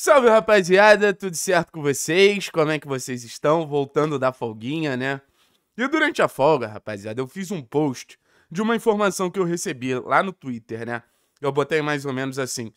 Salve rapaziada, tudo certo com vocês? Como é que vocês estão? Voltando da folguinha, né? E durante a folga, rapaziada, eu fiz um post de uma informação que eu recebi lá no Twitter, né? Eu botei mais ou menos assim: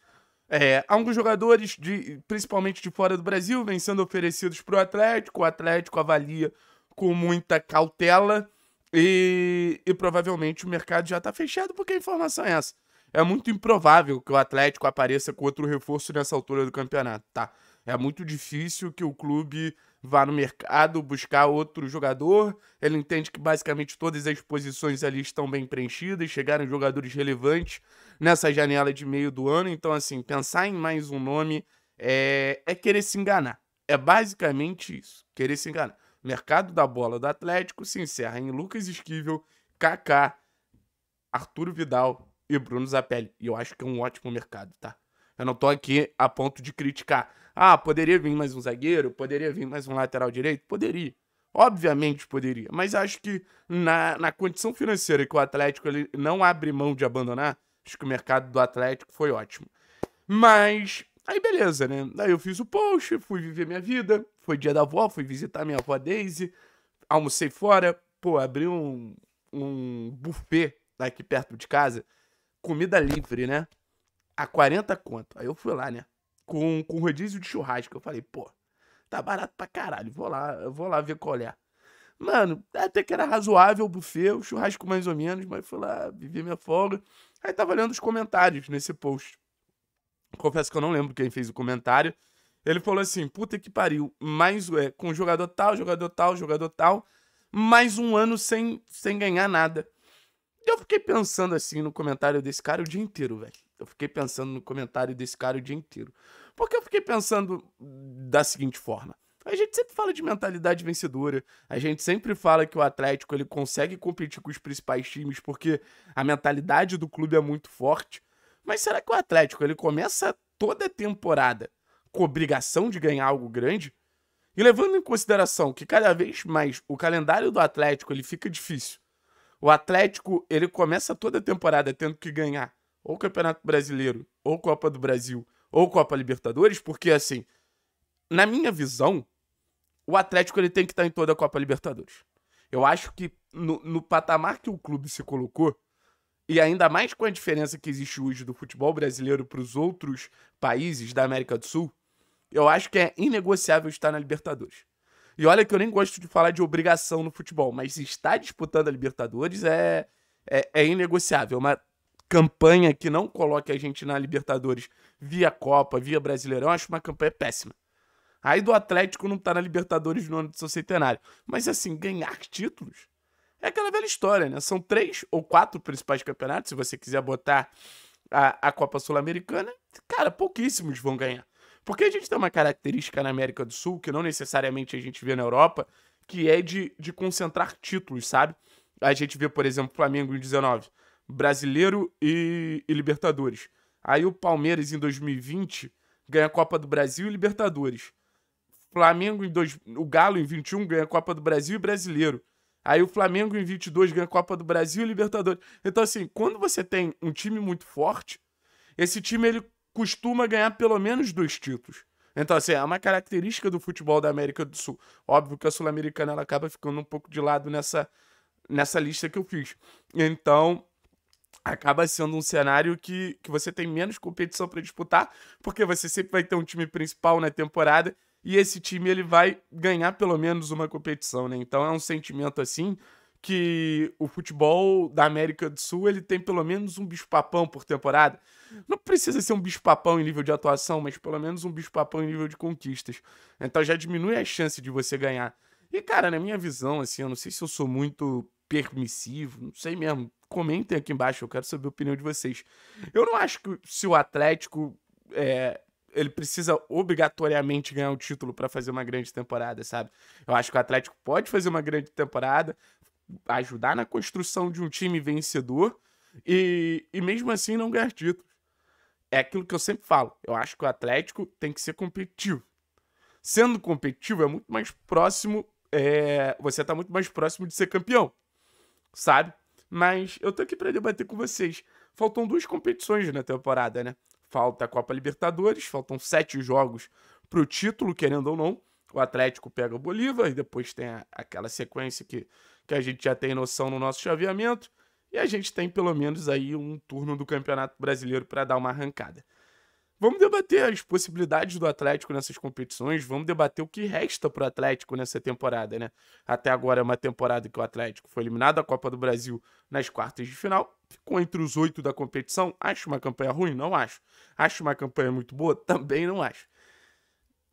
é, alguns jogadores, de, principalmente de fora do Brasil, vêm sendo oferecidos pro Atlético. O Atlético avalia com muita cautela e, e provavelmente o mercado já tá fechado, porque a informação é essa. É muito improvável que o Atlético apareça com outro reforço nessa altura do campeonato, tá? É muito difícil que o clube vá no mercado buscar outro jogador. Ele entende que basicamente todas as posições ali estão bem preenchidas, chegaram jogadores relevantes nessa janela de meio do ano. Então, assim, pensar em mais um nome é, é querer se enganar. É basicamente isso, querer se enganar. O mercado da bola do Atlético se encerra em Lucas Esquivel, Kaká, Arturo Vidal, e Bruno Zapelli. E eu acho que é um ótimo mercado, tá? Eu não tô aqui a ponto de criticar. Ah, poderia vir mais um zagueiro, poderia vir mais um lateral direito? Poderia. Obviamente poderia. Mas acho que na, na condição financeira que o Atlético ele não abre mão de abandonar, acho que o mercado do Atlético foi ótimo. Mas Aí beleza, né? Aí eu fiz o post, fui viver minha vida, foi dia da avó, fui visitar minha avó Daisy, almocei fora, pô, abri um, um buffet daqui perto de casa comida livre, né? A 40 conto. Aí eu fui lá, né? Com, com rodízio de churrasco. Eu falei, pô, tá barato pra caralho. Vou lá, vou lá ver qual é. Mano, até que era razoável o buffet, o churrasco mais ou menos, mas fui lá, vivi minha folga. Aí tava lendo os comentários nesse post. Confesso que eu não lembro quem fez o comentário. Ele falou assim: puta que pariu, mais é, com jogador tal, jogador tal, jogador tal, mais um ano sem, sem ganhar nada. Eu fiquei pensando assim no comentário desse cara o dia inteiro, velho. Eu fiquei pensando no comentário desse cara o dia inteiro. Porque eu fiquei pensando da seguinte forma. A gente sempre fala de mentalidade vencedora. A gente sempre fala que o Atlético ele consegue competir com os principais times porque a mentalidade do clube é muito forte. Mas será que o Atlético ele começa toda a temporada com obrigação de ganhar algo grande? E levando em consideração que cada vez mais o calendário do Atlético ele fica difícil o Atlético, ele começa toda a temporada tendo que ganhar ou Campeonato Brasileiro, ou Copa do Brasil, ou Copa Libertadores, porque assim, na minha visão, o Atlético ele tem que estar tá em toda a Copa Libertadores. Eu acho que no, no patamar que o clube se colocou, e ainda mais com a diferença que existe hoje do futebol brasileiro para os outros países da América do Sul, eu acho que é inegociável estar na Libertadores. E olha que eu nem gosto de falar de obrigação no futebol, mas estar disputando a Libertadores é, é, é inegociável. Uma campanha que não coloque a gente na Libertadores via Copa, via Brasileirão, acho uma campanha péssima. Aí do Atlético não tá na Libertadores no ano do seu centenário. Mas assim, ganhar títulos é aquela velha história, né? São três ou quatro principais campeonatos, se você quiser botar a, a Copa Sul-Americana, cara, pouquíssimos vão ganhar. Porque a gente tem uma característica na América do Sul, que não necessariamente a gente vê na Europa, que é de, de concentrar títulos, sabe? A gente vê, por exemplo, Flamengo em 19, Brasileiro e, e Libertadores. Aí o Palmeiras em 2020 ganha a Copa do Brasil e Libertadores. Flamengo em dois, o Galo em 21 ganha a Copa do Brasil e Brasileiro. Aí o Flamengo em 22 ganha a Copa do Brasil e Libertadores. Então assim, quando você tem um time muito forte, esse time ele costuma ganhar pelo menos dois títulos. Então, assim, é uma característica do futebol da América do Sul. Óbvio que a Sul-Americana ela acaba ficando um pouco de lado nessa, nessa lista que eu fiz. Então, acaba sendo um cenário que, que você tem menos competição para disputar, porque você sempre vai ter um time principal na temporada e esse time ele vai ganhar pelo menos uma competição, né? Então, é um sentimento assim que o futebol da América do Sul ele tem pelo menos um bicho-papão por temporada. Não precisa ser um bicho-papão em nível de atuação, mas pelo menos um bicho-papão em nível de conquistas. Então já diminui a chance de você ganhar. E, cara, na minha visão, assim, eu não sei se eu sou muito permissivo, não sei mesmo. Comentem aqui embaixo, eu quero saber a opinião de vocês. Eu não acho que se o Atlético é, ele precisa obrigatoriamente ganhar o um título para fazer uma grande temporada, sabe? Eu acho que o Atlético pode fazer uma grande temporada, ajudar na construção de um time vencedor e, e mesmo assim não ganhar títulos. É aquilo que eu sempre falo. Eu acho que o Atlético tem que ser competitivo. Sendo competitivo, é muito mais próximo. É, você está muito mais próximo de ser campeão, sabe? Mas eu tô aqui para debater com vocês. Faltam duas competições na temporada, né? Falta a Copa Libertadores, faltam sete jogos pro título, querendo ou não. O Atlético pega o Bolívar e depois tem a, aquela sequência que que a gente já tem noção no nosso chaveamento, e a gente tem pelo menos aí um turno do Campeonato Brasileiro para dar uma arrancada. Vamos debater as possibilidades do Atlético nessas competições, vamos debater o que resta para o Atlético nessa temporada, né? Até agora é uma temporada que o Atlético foi eliminado da Copa do Brasil nas quartas de final, ficou entre os oito da competição. Acho uma campanha ruim? Não acho. Acho uma campanha muito boa? Também não acho.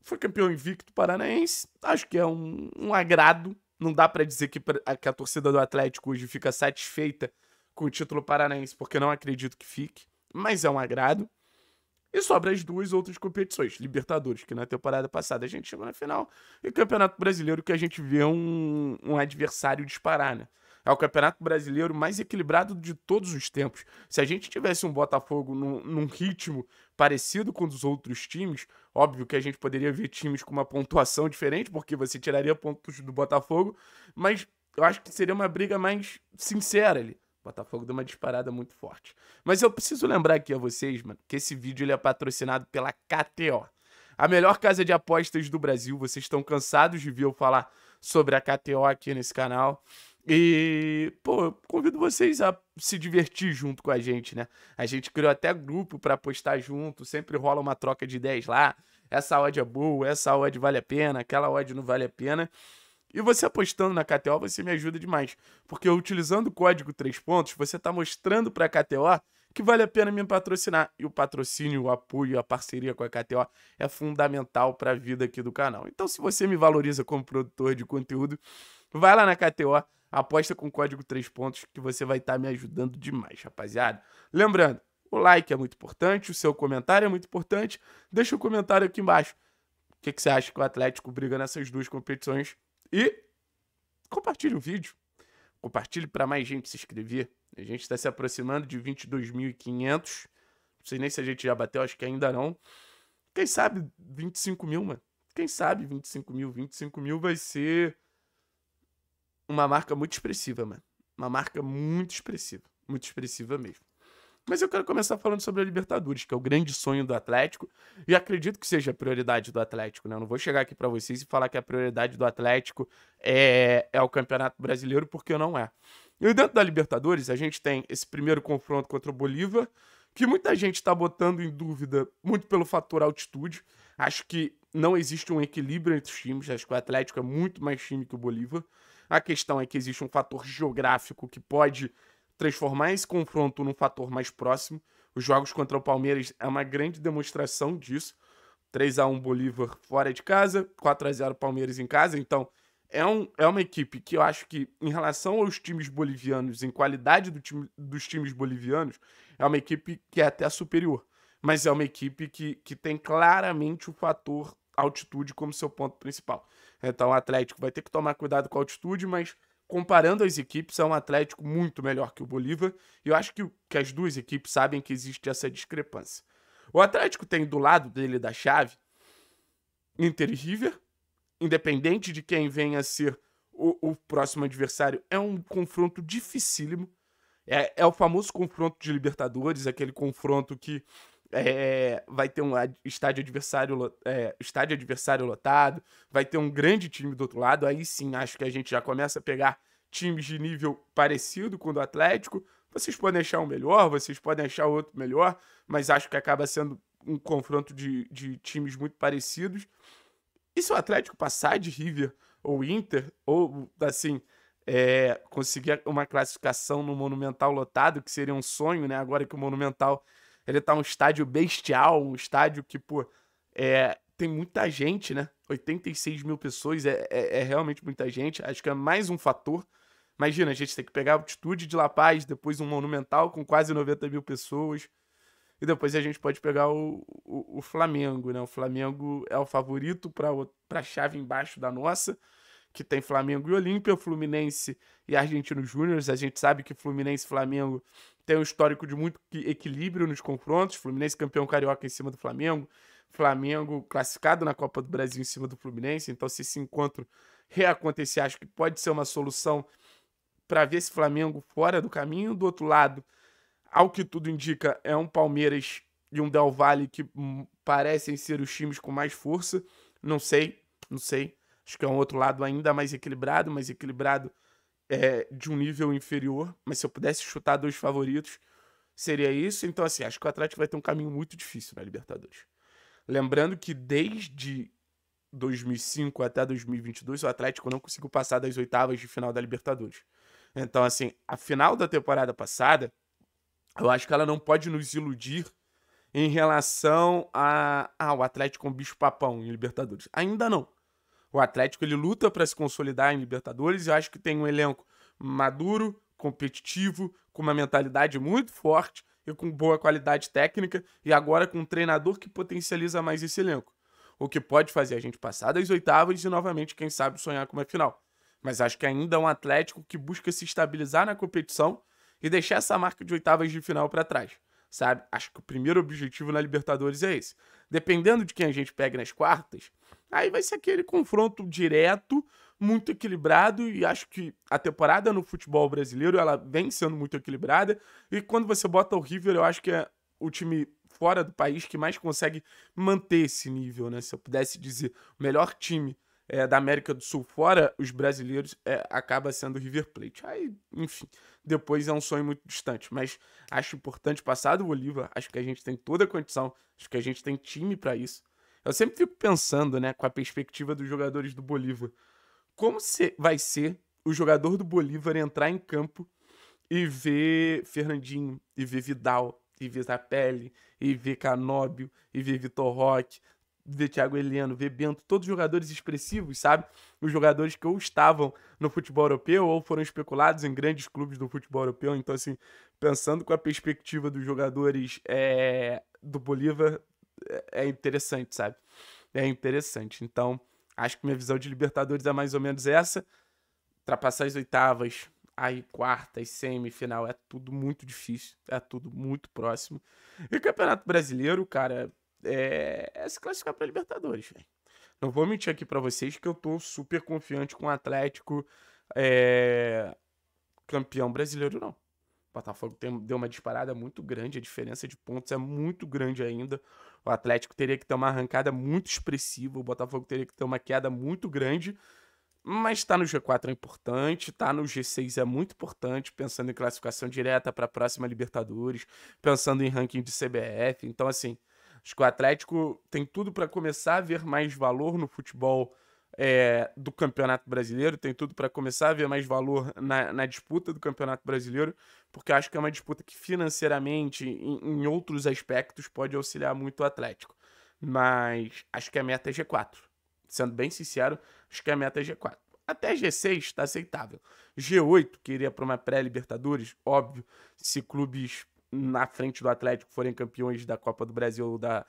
Foi campeão invicto paranaense, acho que é um, um agrado não dá para dizer que, que a torcida do Atlético hoje fica satisfeita com o título paranaense, porque não acredito que fique, mas é um agrado. E sobra as duas outras competições, Libertadores, que na temporada passada a gente chegou na final, e Campeonato Brasileiro, que a gente vê um, um adversário disparar, né? É o campeonato brasileiro mais equilibrado de todos os tempos. Se a gente tivesse um Botafogo num, num ritmo parecido com dos outros times, óbvio que a gente poderia ver times com uma pontuação diferente, porque você tiraria pontos do Botafogo, mas eu acho que seria uma briga mais sincera ali. Botafogo deu uma disparada muito forte. Mas eu preciso lembrar aqui a vocês, mano, que esse vídeo ele é patrocinado pela KTO. A melhor casa de apostas do Brasil. Vocês estão cansados de ver eu falar sobre a KTO aqui nesse canal. E, pô, convido vocês a se divertir junto com a gente, né? A gente criou até grupo para postar junto, sempre rola uma troca de ideias lá. Essa odd é boa, essa odd vale a pena, aquela odd não vale a pena. E você apostando na KTO, você me ajuda demais. Porque utilizando o código 3 pontos, você está mostrando para a KTO que vale a pena me patrocinar. E o patrocínio, o apoio, a parceria com a KTO é fundamental para a vida aqui do canal. Então, se você me valoriza como produtor de conteúdo, vai lá na KTO, Aposta com código 3 pontos que você vai estar tá me ajudando demais, rapaziada. Lembrando, o like é muito importante, o seu comentário é muito importante. Deixa o um comentário aqui embaixo. O que, que, você acha que o Atlético briga nessas duas competições? E compartilhe o vídeo. Compartilhe para mais gente se inscrever. A gente está se aproximando de 22.500. Não sei nem se a gente já bateu, acho que ainda não. Quem sabe 25 mil, mano. Quem sabe 25 mil? 25 mil vai ser uma marca muito expressiva, mano. Uma marca muito expressiva. Muito expressiva mesmo. Mas eu quero começar falando sobre a Libertadores, que é o grande sonho do Atlético. E acredito que seja a prioridade do Atlético, né? Eu não vou chegar aqui para vocês e falar que a prioridade do Atlético é, é o Campeonato Brasileiro, porque não é. E dentro da Libertadores, a gente tem esse primeiro confronto contra o Bolívar, que muita gente está botando em dúvida, muito pelo fator altitude. Acho que não existe um equilíbrio entre os times. Acho que o Atlético é muito mais time que o Bolívar. A questão é que existe um fator geográfico que pode transformar esse confronto num fator mais próximo. Os jogos contra o Palmeiras é uma grande demonstração disso. 3 a 1 Bolívar fora de casa, 4 a 0 Palmeiras em casa. Então, é, um, é uma equipe que eu acho que, em relação aos times bolivianos, em qualidade do time, dos times bolivianos, é uma equipe que é até superior. Mas é uma equipe que, que tem claramente o fator altitude como seu ponto principal. Então o Atlético vai ter que tomar cuidado com a altitude, mas comparando as equipes, é um Atlético muito melhor que o Bolívar. E eu acho que, que as duas equipes sabem que existe essa discrepância. O Atlético tem do lado dele da chave Inter e River. Independente de quem venha a ser o, o próximo adversário, é um confronto dificílimo. É, é o famoso confronto de Libertadores, aquele confronto que é, vai ter um estádio adversário, é, estádio adversário lotado, vai ter um grande time do outro lado. Aí sim, acho que a gente já começa a pegar times de nível parecido com o do Atlético. Vocês podem achar um melhor, vocês podem achar outro melhor, mas acho que acaba sendo um confronto de, de times muito parecidos. E se o Atlético passar de River ou Inter, ou assim, é, conseguir uma classificação no Monumental lotado, que seria um sonho, né? Agora que o Monumental ele tá um estádio bestial, um estádio que, pô, é, tem muita gente, né? 86 mil pessoas é, é, é, realmente muita gente. Acho que é mais um fator. Imagina, a gente tem que pegar a altitude de La Paz, depois um monumental com quase 90 mil pessoas. E depois a gente pode pegar o, o, o Flamengo, né? O Flamengo é o favorito para a chave embaixo da nossa que tem Flamengo e Olímpia, Fluminense e Argentino Júnior. A gente sabe que Fluminense e Flamengo tem um histórico de muito equilíbrio nos confrontos. Fluminense campeão carioca em cima do Flamengo, Flamengo classificado na Copa do Brasil em cima do Fluminense. Então, se esse encontro reacontecer, acho que pode ser uma solução para ver esse Flamengo fora do caminho. Do outro lado, ao que tudo indica, é um Palmeiras e um Del Valle que hum, parecem ser os times com mais força. Não sei, não sei. Acho que é um outro lado ainda mais equilibrado, mais equilibrado é, de um nível inferior. Mas se eu pudesse chutar dois favoritos, seria isso. Então, assim, acho que o Atlético vai ter um caminho muito difícil na Libertadores. Lembrando que desde 2005 até 2022, o Atlético não conseguiu passar das oitavas de final da Libertadores. Então, assim, a final da temporada passada, eu acho que ela não pode nos iludir em relação a. Ah, o Atlético é um bicho-papão em Libertadores. Ainda não. O Atlético ele luta para se consolidar em Libertadores e eu acho que tem um elenco maduro, competitivo, com uma mentalidade muito forte e com boa qualidade técnica e agora com um treinador que potencializa mais esse elenco. O que pode fazer a gente passar das oitavas e novamente, quem sabe, sonhar com uma final. Mas acho que ainda é um Atlético que busca se estabilizar na competição e deixar essa marca de oitavas de final para trás sabe? Acho que o primeiro objetivo na Libertadores é esse. Dependendo de quem a gente pegue nas quartas, Aí vai ser aquele confronto direto, muito equilibrado e acho que a temporada no futebol brasileiro ela vem sendo muito equilibrada e quando você bota o River, eu acho que é o time fora do país que mais consegue manter esse nível, né? Se eu pudesse dizer, o melhor time é, da América do Sul fora os brasileiros é, acaba sendo o River Plate. Aí, enfim, depois é um sonho muito distante, mas acho importante passar do Bolívar, acho que a gente tem toda a condição, acho que a gente tem time para isso. Eu sempre fico pensando, né, com a perspectiva dos jogadores do Bolívar. Como se vai ser o jogador do Bolívar entrar em campo e ver Fernandinho, e ver Vidal, e ver Zapelli, e ver Canóbio, e ver Vitor Roque, ver Thiago Heleno, ver Bento, todos jogadores expressivos, sabe? Os jogadores que ou estavam no futebol europeu ou foram especulados em grandes clubes do futebol europeu. Então, assim, pensando com a perspectiva dos jogadores é, do Bolívar, é, é interessante, sabe? É interessante. Então, acho que minha visão de Libertadores é mais ou menos essa. Ultrapassar as oitavas, aí quartas, semifinal, é tudo muito difícil, é tudo muito próximo. E o Campeonato Brasileiro, cara, é, é se classificar para Libertadores, velho. Não vou mentir aqui para vocês que eu tô super confiante com o Atlético é... campeão brasileiro, não. Botafogo tem, deu uma disparada muito grande, a diferença de pontos é muito grande ainda. O Atlético teria que ter uma arrancada muito expressiva, o Botafogo teria que ter uma queda muito grande. Mas estar tá no G4 é importante, estar tá no G6 é muito importante, pensando em classificação direta para a próxima Libertadores, pensando em ranking de CBF. Então, assim, acho que o Atlético tem tudo para começar a ver mais valor no futebol é, do Campeonato Brasileiro. Tem tudo para começar a ver mais valor na, na, disputa do Campeonato Brasileiro, porque acho que é uma disputa que financeiramente, em, em, outros aspectos, pode auxiliar muito o Atlético. Mas acho que a meta é G4. Sendo bem sincero, acho que a meta é G4. Até G6 está aceitável. G8, que iria para uma pré-Libertadores, óbvio, se clubes na frente do Atlético forem campeões da Copa do Brasil ou da,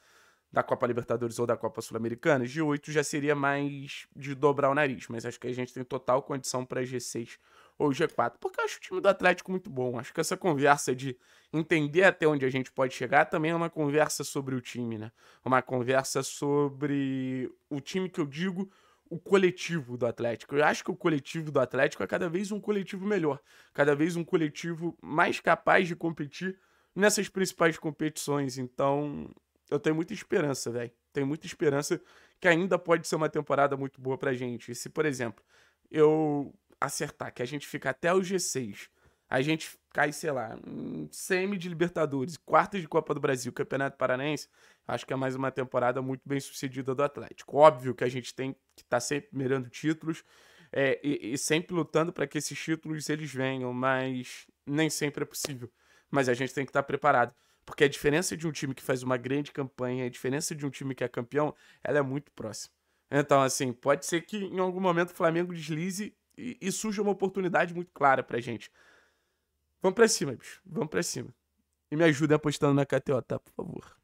da Copa Libertadores ou da Copa Sul-Americana, G8 já seria mais de dobrar o nariz, mas acho que a gente tem total condição para G6 ou G4, porque eu acho o time do Atlético muito bom. Acho que essa conversa de entender até onde a gente pode chegar também é uma conversa sobre o time, né? Uma conversa sobre o time que eu digo o coletivo do Atlético. Eu acho que o coletivo do Atlético é cada vez um coletivo melhor, cada vez um coletivo mais capaz de competir nessas principais competições. Então, eu tenho muita esperança, velho. Tenho muita esperança que ainda pode ser uma temporada muito boa pra gente. E se, por exemplo, eu acertar que a gente fica até o G6, a gente cai, sei lá, semi de Libertadores, quartas de Copa do Brasil, Campeonato Paranaense, acho que é mais uma temporada muito bem sucedida do Atlético. Óbvio que a gente tem que estar tá sempre mirando títulos é, e, e sempre lutando para que esses títulos eles venham, mas nem sempre é possível. Mas a gente tem que estar tá preparado. Porque a diferença de um time que faz uma grande campanha, a diferença de um time que é campeão, ela é muito próxima. Então, assim, pode ser que em algum momento o Flamengo deslize e, e surja uma oportunidade muito clara pra gente. Vamos pra cima, bicho. Vamos pra cima. E me ajudem apostando na KTO, tá? Por favor.